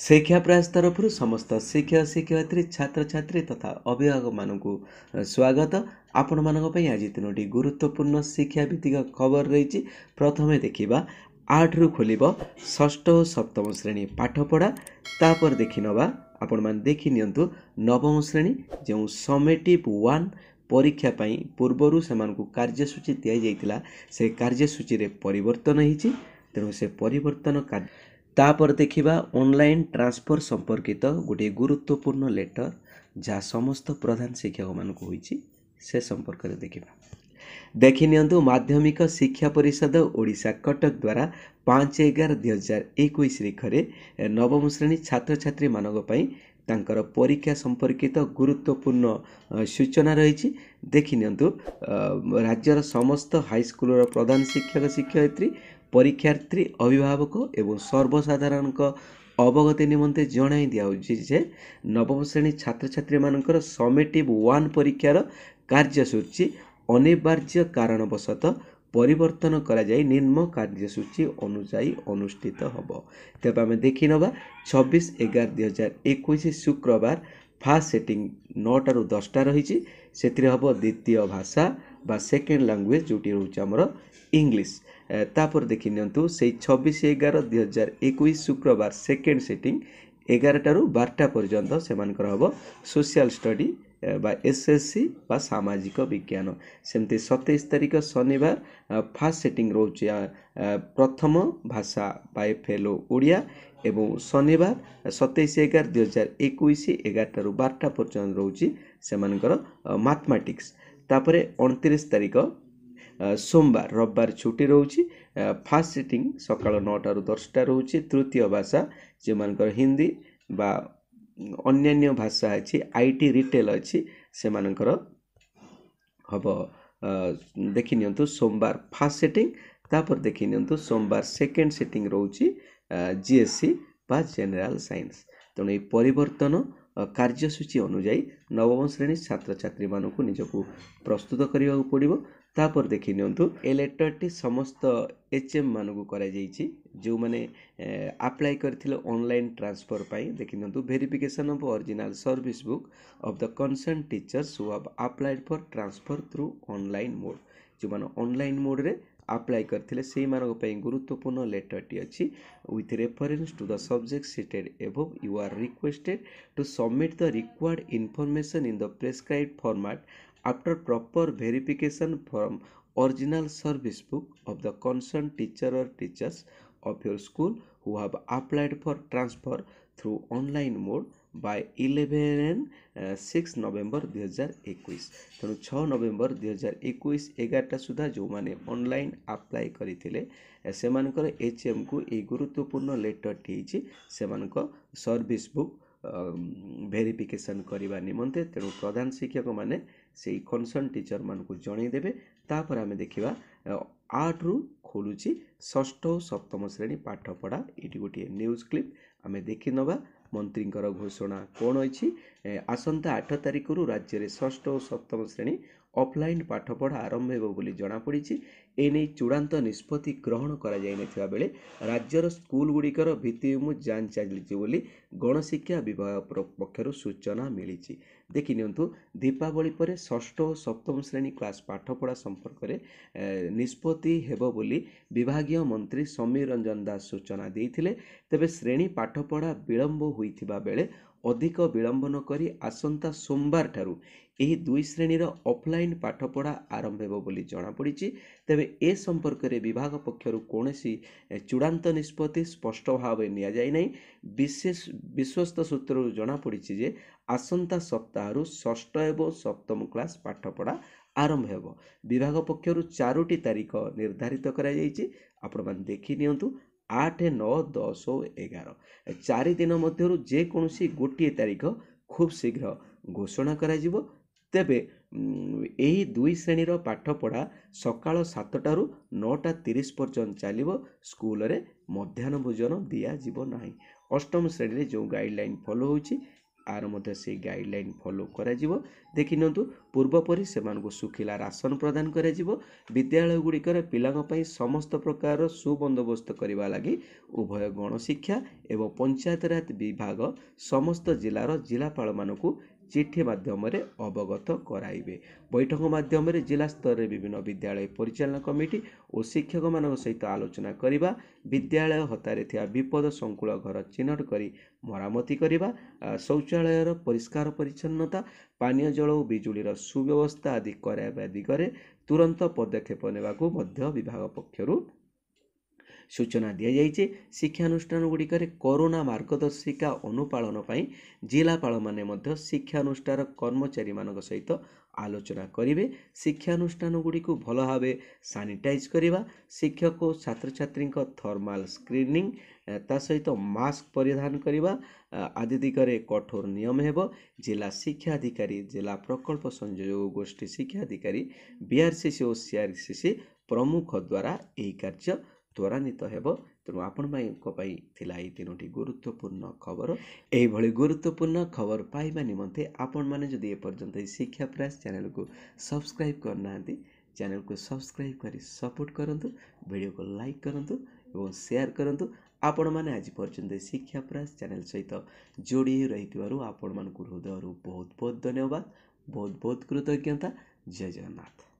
ଶିକ୍ଷା ପ୍ରୟାସ ତରଫରୁ ସମସ୍ତ ଶିକ୍ଷକ ଶିକ୍ଷୟିତ୍ରୀ ଛାତ୍ରଛାତ୍ରୀ ତଥା ଅଭିଭାବକମାନଙ୍କୁ ସ୍ୱାଗତ ଆପଣମାନଙ୍କ ପାଇଁ ଆଜି ତିନୋଟି ଗୁରୁତ୍ୱପୂର୍ଣ୍ଣ ଶିକ୍ଷା ଭିତ୍ତିକ ଖବର ରହିଛି ପ୍ରଥମେ ଦେଖିବା ଆଠରୁ ଖୋଲିବ ଷଷ୍ଠ ଓ ସପ୍ତମ ଶ୍ରେଣୀ ପାଠପଢ଼ା ତାପରେ ଦେଖିନେବା ଆପଣମାନେ ଦେଖିନିଅନ୍ତୁ ନବମ ଶ୍ରେଣୀ ଯେଉଁ ସମେଟିଭ୍ ୱାନ୍ ପରୀକ୍ଷା ପାଇଁ ପୂର୍ବରୁ ସେମାନଙ୍କୁ କାର୍ଯ୍ୟସୂଚୀ ଦିଆଯାଇଥିଲା ସେ କାର୍ଯ୍ୟସୂଚୀରେ ପରିବର୍ତ୍ତନ ହୋଇଛି ତେଣୁ ସେ ପରିବର୍ତ୍ତନ କାର୍ଯ୍ୟ ତାପରେ ଦେଖିବା ଅନଲାଇନ୍ ଟ୍ରାନ୍ସଫର୍ ସମ୍ପର୍କିତ ଗୋଟିଏ ଗୁରୁତ୍ୱପୂର୍ଣ୍ଣ ଲେଟର୍ ଯାହା ସମସ୍ତ ପ୍ରଧାନ ଶିକ୍ଷକମାନଙ୍କୁ ହୋଇଛି ସେ ସମ୍ପର୍କରେ ଦେଖିବା ଦେଖିନିଅନ୍ତୁ ମାଧ୍ୟମିକ ଶିକ୍ଷା ପରିଷଦ ଓଡ଼ିଶା କଟକ ଦ୍ୱାରା ପାଞ୍ଚ ଏଗାର ଦୁଇ ହଜାର ଏକୋଇଶ ତାରିଖରେ ନବମ ଶ୍ରେଣୀ ଛାତ୍ରଛାତ୍ରୀମାନଙ୍କ ପାଇଁ ତାଙ୍କର ପରୀକ୍ଷା ସମ୍ପର୍କିତ ଗୁରୁତ୍ୱପୂର୍ଣ୍ଣ ସୂଚନା ରହିଛି ଦେଖିନିଅନ୍ତୁ ରାଜ୍ୟର ସମସ୍ତ ହାଇସ୍କୁଲର ପ୍ରଧାନ ଶିକ୍ଷକ ଶିକ୍ଷୟିତ୍ରୀ ପରୀକ୍ଷାର୍ଥୀ ଅଭିଭାବକ ଏବଂ ସର୍ବସାଧାରଣଙ୍କ ଅବଗତି ନିମନ୍ତେ ଜଣାଇ ଦିଆଯାଉଛି ଯେ ନବମ ଶ୍ରେଣୀ ଛାତ୍ରଛାତ୍ରୀମାନଙ୍କର ସମେଟିଭ୍ ୱାନ୍ ପରୀକ୍ଷାର କାର୍ଯ୍ୟସୂଚୀ ଅନିବାର୍ଯ୍ୟ କାରଣବଶତଃ ପରିବର୍ତ୍ତନ କରାଯାଇ ନିମ୍ନ କାର୍ଯ୍ୟସୂଚୀ ଅନୁଯାୟୀ ଅନୁଷ୍ଠିତ ହେବ ତେବେ ଆମେ ଦେଖିନେବା ଛବିଶ ଏଗାର ଦୁଇ ହଜାର ଏକୋଇଶ ଶୁକ୍ରବାର ଫାର୍ଷ୍ଟ ସେଟିଂ ନଅଟାରୁ ଦଶଟା ରହିଛି ସେଥିରେ ହେବ ଦ୍ୱିତୀୟ ଭାଷା ବା ସେକେଣ୍ଡ ଲାଙ୍ଗୁଏଜ୍ ଯେଉଁଟି ରହୁଛି ଆମର ଇଂଲିଶ ତାପରେ ଦେଖି ନିଅନ୍ତୁ ସେଇ ଛବିଶ ଏଗାର ଦୁଇ ହଜାର ଏକୋଇଶ ଶୁକ୍ରବାର ସେକେଣ୍ଡ ସେଟିଂ ଏଗାରଟାରୁ ବାରଟା ପର୍ଯ୍ୟନ୍ତ ସେମାନଙ୍କର ହେବ ସୋସିଆଲ ଷ୍ଟଡି ବା ଏସ୍ଏସ୍ସି ବା ସାମାଜିକ ବିଜ୍ଞାନ ସେମିତି ସତେଇଶ ତାରିଖ ଶନିବାର ଫାର୍ଷ୍ଟ ସେଟିଂ ରହୁଛି ପ୍ରଥମ ଭାଷା ବା ଏଫ୍ ଏଲ୍ ଓ ଓଡ଼ିଆ ଏବଂ ଶନିବାର ସତେଇଶ ଏଗାର ଦୁଇ ହଜାର ଏକୋଇଶ ଏଗାରଟାରୁ ବାରଟା ପର୍ଯ୍ୟନ୍ତ ରହୁଛି ସେମାନଙ୍କର ମାଥମେଟିକ୍ସ ତାପରେ ଅଣତିରିଶ ତାରିଖ ସୋମବାର ରବିବାର ଛୁଟି ରହୁଛି ଫାଷ୍ଟ ସିଟିଂ ସକାଳ ନଅଟାରୁ ଦଶଟା ରହୁଛି ତୃତୀୟ ଭାଷା ଯେଉଁମାନଙ୍କର ହିନ୍ଦୀ ବା ଅନ୍ୟାନ୍ୟ ଭାଷା ଅଛି ଆଇ ଟି ରିଟେଲ୍ ଅଛି ସେମାନଙ୍କର ହେବ ଦେଖିନିଅନ୍ତୁ ସୋମବାର ଫାଷ୍ଟ ସିଟିଂ ତାପରେ ଦେଖିନିଅନ୍ତୁ ସୋମବାର ସେକେଣ୍ଡ ସିଟିଂ ରହୁଛି ଜି ଏସ୍ ସି ବା ଜେନେରାଲ୍ ସାଇନ୍ସ ତେଣୁ ଏହି ପରିବର୍ତ୍ତନ କାର୍ଯ୍ୟସୂଚୀ ଅନୁଯାୟୀ ନବମ ଶ୍ରେଣୀ ଛାତ୍ରଛାତ୍ରୀମାନଙ୍କୁ ନିଜକୁ ପ୍ରସ୍ତୁତ କରିବାକୁ ପଡ଼ିବ ତାପରେ ଦେଖି ନିଅନ୍ତୁ ଏ ଲେଟର୍ଟି ସମସ୍ତ ଏଚ୍ ଏମ୍ ମାନଙ୍କୁ କରାଯାଇଛି ଯେଉଁମାନେ ଆପ୍ଲାଏ କରିଥିଲେ ଅନଲାଇନ୍ ଟ୍ରାନ୍ସଫର୍ ପାଇଁ ଦେଖିନିଅନ୍ତୁ verification of original service book of the concern teachers who have applied for transfer through online mode ଯେଉଁମାନେ ଅନଲାଇନ୍ ମୋଡ଼୍ରେ ଆପ୍ଲାଏ କରିଥିଲେ ସେଇମାନଙ୍କ ପାଇଁ ଗୁରୁତ୍ୱପୂର୍ଣ୍ଣ ଲେଟର୍ଟି ଅଛି with reference to the subject cited above you are requested to submit the required information in the prescribe format after proper verification from original service book of the concerned teacher or teachers of your school who have applied for transfer through online mode by 11 and uh, 6 ନଭେମ୍ବର ଦୁଇହଜାର ଏକୋଇଶ ତେଣୁ ଛଅ November ଦୁଇହଜାର ଏକୋଇଶ ଏଗାରଟା ସୁଦ୍ଧା ଯେଉଁମାନେ ଅନଲାଇନ୍ ଆପ୍ଲାଏ କରିଥିଲେ ସେମାନଙ୍କର ଏଚ୍ ଏମ୍କୁ ଏଇ ଗୁରୁତ୍ୱପୂର୍ଣ୍ଣ ଲେଟର୍ଟି ହେଇଛି ସେମାନଙ୍କ ସର୍ଭିସ୍ ବୁକ୍ ଭେରିଫିକେସନ୍ କରିବା ନିମନ୍ତେ ତେଣୁ ପ୍ରଧାନ ଶିକ୍ଷକମାନେ ସେଇ କନସର୍ଣ୍ଣ ଟିଚର୍ମାନଙ୍କୁ ଜଣାଇଦେବେ ତାପରେ ଆମେ ଦେଖିବା ଆଠରୁ ଖୋଲୁଛି ଷଷ୍ଠ ଓ ସପ୍ତମ ଶ୍ରେଣୀ ପାଠ ପଢ଼ା ଏଇଟି ଗୋଟିଏ ନ୍ୟୁଜ୍ କ୍ଲିପ୍ ଆମେ ଦେଖିନେବା ମନ୍ତ୍ରୀଙ୍କର ଘୋଷଣା କ'ଣ ଅଛି ଆସନ୍ତା ଆଠ ତାରିଖରୁ ରାଜ୍ୟରେ ଷଷ୍ଠ ଓ ସପ୍ତମ ଶ୍ରେଣୀ ଅଫ୍ଲାଇନ୍ ପାଠପଢ଼ା ଆରମ୍ଭ ହେବ ବୋଲି ଜଣାପଡ଼ିଛି ଏ ନେଇ ଚୂଡ଼ାନ୍ତ ନିଷ୍ପତ୍ତି ଗ୍ରହଣ କରାଯାଇନଥିବା ବେଳେ ରାଜ୍ୟର ଗୁଡ଼ିକର ଭିତ୍ତିଭୂମି ଯାଞ୍ଚ ଚାଲିଛି ବୋଲି ଗଣଶିକ୍ଷା ବିଭାଗ ପକ୍ଷରୁ ସୂଚନା ମିଳିଛି ଦେଖି ନିଅନ୍ତୁ ଦୀପାବଳି ପରେ ଷଷ୍ଠ ଓ ସପ୍ତମ ଶ୍ରେଣୀ କ୍ଲାସ୍ ପାଠପଢ଼ା ସମ୍ପର୍କରେ ନିଷ୍ପତ୍ତି ହେବ ବୋଲି ବିଭାଗୀୟ ମନ୍ତ୍ରୀ ସମୀର ରଞ୍ଜନ ଦାସ ସୂଚନା ଦେଇଥିଲେ ତେବେ ଶ୍ରେଣୀ ପାଠପଢ଼ା ବିଳମ୍ବ ହୋଇ ହୋଇଥିବା ବେଳେ ଅଧିକ ବିଳମ୍ବ ନ କରି ଆସନ୍ତା ସୋମବାରଠାରୁ ଏହି ଦୁଇ ଶ୍ରେଣୀର ଅଫ୍ଲାଇନ୍ ପାଠପଢ଼ା ଆରମ୍ଭ ହେବ ବୋଲି ଜଣାପଡ଼ିଛି ତେବେ ଏ ସମ୍ପର୍କରେ ବିଭାଗ ପକ୍ଷରୁ କୌଣସି ଚୂଡ଼ାନ୍ତ ନିଷ୍ପତ୍ତି ସ୍ପଷ୍ଟ ଭାବେ ନିଆଯାଇନାହିଁ ବିଶେଷ ବିଶ୍ୱସ୍ତ ସୂତ୍ରରୁ ଜଣାପଡ଼ିଛି ଯେ ଆସନ୍ତା ସପ୍ତାହରୁ ଷଷ୍ଠ ଏବଂ ସପ୍ତମ କ୍ଲାସ୍ ପାଠପଢ଼ା ଆରମ୍ଭ ହେବ ବିଭାଗ ପକ୍ଷରୁ ଚାରୋଟି ତାରିଖ ନିର୍ଦ୍ଧାରିତ କରାଯାଇଛି ଆପଣମାନେ ଦେଖି ନିଅନ୍ତୁ ଆଠ ନଅ ଦଶ ଓ ଏଗାର ଚାରିଦିନ ମଧ୍ୟରୁ ଯେକୌଣସି ଗୋଟିଏ ତାରିଖ ଖୁବ୍ ଶୀଘ୍ର ଘୋଷଣା କରାଯିବ ତେବେ ଏହି ଦୁଇ ଶ୍ରେଣୀର ପାଠପଢ଼ା ସକାଳ ସାତଟାରୁ ନଅଟା ତିରିଶ ପର୍ଯ୍ୟନ୍ତ ଚାଲିବ ସ୍କୁଲରେ ମଧ୍ୟାହ୍ନ ଭୋଜନ ଦିଆଯିବ ନାହିଁ ଅଷ୍ଟମ ଶ୍ରେଣୀରେ ଯେଉଁ ଗାଇଡ଼ଲାଇନ୍ ଫଲୋ ହେଉଛି ଆର ମଧ୍ୟ ସେଇ ଗାଇଡ଼ଲାଇନ୍ ଫଲୋ କରାଯିବ ଦେଖିନିଅନ୍ତୁ ପୂର୍ବପରି ସେମାନଙ୍କୁ ଶୁଖିଲା ରାସନ ପ୍ରଦାନ କରାଯିବ ବିଦ୍ୟାଳୟଗୁଡ଼ିକରେ ପିଲାଙ୍କ ପାଇଁ ସମସ୍ତ ପ୍ରକାରର ସୁବନ୍ଦୋବସ୍ତ କରିବା ଲାଗି ଉଭୟ ଗଣଶିକ୍ଷା ଏବଂ ପଞ୍ଚାୟତରାଜ ବିଭାଗ ସମସ୍ତ ଜିଲ୍ଲାର ଜିଲ୍ଲାପାଳମାନଙ୍କୁ ଚିଠି ମାଧ୍ୟମରେ ଅବଗତ କରାଇବେ ବୈଠକ ମାଧ୍ୟମରେ ଜିଲ୍ଲା ସ୍ତରରେ ବିଭିନ୍ନ ବିଦ୍ୟାଳୟ ପରିଚାଳନା କମିଟି ଓ ଶିକ୍ଷକମାନଙ୍କ ସହିତ ଆଲୋଚନା କରିବା ବିଦ୍ୟାଳୟ ହତାରେ ଥିବା ବିପଦ ସଂକୁଳ ଘର ଚିହ୍ନଟ କରି ମରାମତି କରିବା ଶୌଚାଳୟର ପରିଷ୍କାର ପରିଚ୍ଛନ୍ନତା ପାନୀୟ ଜଳ ଓ ବିଜୁଳିର ସୁବ୍ୟବସ୍ଥା ଆଦି କରାଇବା ଦିଗରେ ତୁରନ୍ତ ପଦକ୍ଷେପ ନେବାକୁ ମଧ୍ୟ ବିଭାଗ ପକ୍ଷରୁ ସୂଚନା ଦିଆଯାଇଛି ଶିକ୍ଷାନୁଷ୍ଠାନଗୁଡ଼ିକରେ କରୋନା ମାର୍ଗଦର୍ଶିକା ଅନୁପାଳନ ପାଇଁ ଜିଲ୍ଲାପାଳମାନେ ମଧ୍ୟ ଶିକ୍ଷାନୁଷ୍ଠାନ କର୍ମଚାରୀମାନଙ୍କ ସହିତ ଆଲୋଚନା କରିବେ ଶିକ୍ଷାନୁଷ୍ଠାନଗୁଡ଼ିକୁ ଭଲ ଭାବେ ସାନିଟାଇଜ୍ କରିବା ଶିକ୍ଷକ ଓ ଛାତ୍ରଛାତ୍ରୀଙ୍କ ଥର୍ମାଲ୍ ସ୍କ୍ରିନିଂ ତା ସହିତ ମାସ୍କ ପରିଧାନ କରିବା ଆଦି ଦିଗରେ କଠୋର ନିୟମ ହେବ ଜିଲ୍ଲା ଶିକ୍ଷାଧିକାରୀ ଜିଲ୍ଲା ପ୍ରକଳ୍ପ ସଂଯୋଗ ଗୋଷ୍ଠୀ ଶିକ୍ଷାଧିକାରୀ ବିଆର୍ସିସି ଓ ସିଆର୍ସିସି ପ୍ରମୁଖ ଦ୍ୱାରା ଏହି କାର୍ଯ୍ୟ ତ୍ୱରାନ୍ୱିତ ହେବ ତେଣୁ ଆପଣମାନଙ୍କ ପାଇଁ ଥିଲା ଏହି ତିନୋଟି ଗୁରୁତ୍ୱପୂର୍ଣ୍ଣ ଖବର ଏହିଭଳି ଗୁରୁତ୍ୱପୂର୍ଣ୍ଣ ଖବର ପାଇବା ନିମନ୍ତେ ଆପଣମାନେ ଯଦି ଏପର୍ଯ୍ୟନ୍ତ ଏହି ଶିକ୍ଷା ପ୍ରୟାସ ଚ୍ୟାନେଲକୁ ସବସ୍କ୍ରାଇବ୍ କରିନାହାନ୍ତି ଚ୍ୟାନେଲକୁ ସବସ୍କ୍ରାଇବ୍ କରି ସପୋର୍ଟ କରନ୍ତୁ ଭିଡ଼ିଓକୁ ଲାଇକ୍ କରନ୍ତୁ ଏବଂ ସେୟାର କରନ୍ତୁ ଆପଣମାନେ ଆଜି ପର୍ଯ୍ୟନ୍ତ ଏହି ଶିକ୍ଷା ପ୍ରୟାସ ଚ୍ୟାନେଲ ସହିତ ଯୋଡ଼ି ହୋଇ ରହିଥିବାରୁ ଆପଣମାନଙ୍କୁ ହୃଦୟରୁ ବହୁତ ବହୁତ ଧନ୍ୟବାଦ ବହୁତ ବହୁତ କୃତଜ୍ଞତା ଜୟ ଜଗନ୍ନାଥ